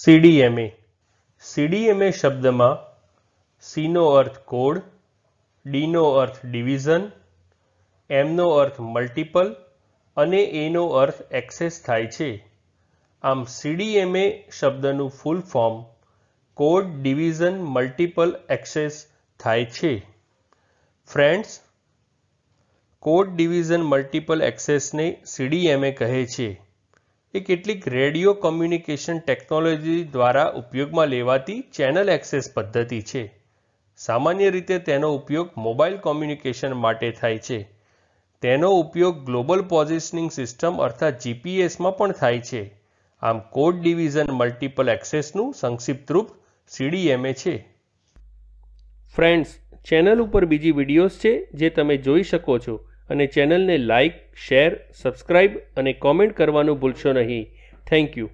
CDMA CDMA શબ્દમાં સીનો અર્થ code ડીનો અર્થ division એમનો અર્થ multiple અને એનો અર્થ એક્સેસ થાય છે આમ સીડીએમએ શબ્દનું full form code division multiple access થાય છે ફ્રેન્ડ્સ કોડ ડિવિઝન મલ્ટિપલ એક્સેસને સીડીએમએ કહે છે એ કેટલીક રેડિયો કમ્યુનિકેશન ટેકનોલોજી દ્વારા ઉપયોગમાં લેવાતી ચેનલ એક્સેસ પદ્ધતિ છે સામાન્ય રીતે તેનો ઉપયોગ મોબાઈલ કોમ્યુનિકેશન માટે થાય છે તેનો ઉપયોગ ગ્લોબલ પોઝિશનિંગ સિસ્ટમ અર્થાત જીપીએસમાં પણ થાય છે આમ કોડ ડિવિઝન મલ્ટિપલ એક્સેસનું સંક્ષિપ્ત રૂપ સીડીએમએ છે ફ્રેન્ડ્સ ચેનલ ઉપર બીજી વિડીયોઝ છે જે તમે જોઈ શકો છો અને ચેનલને લાઇક શેર સબસ્ક્રાઇબ અને કોમેન્ટ કરવાનું ભૂલશો નહીં થેન્ક યુ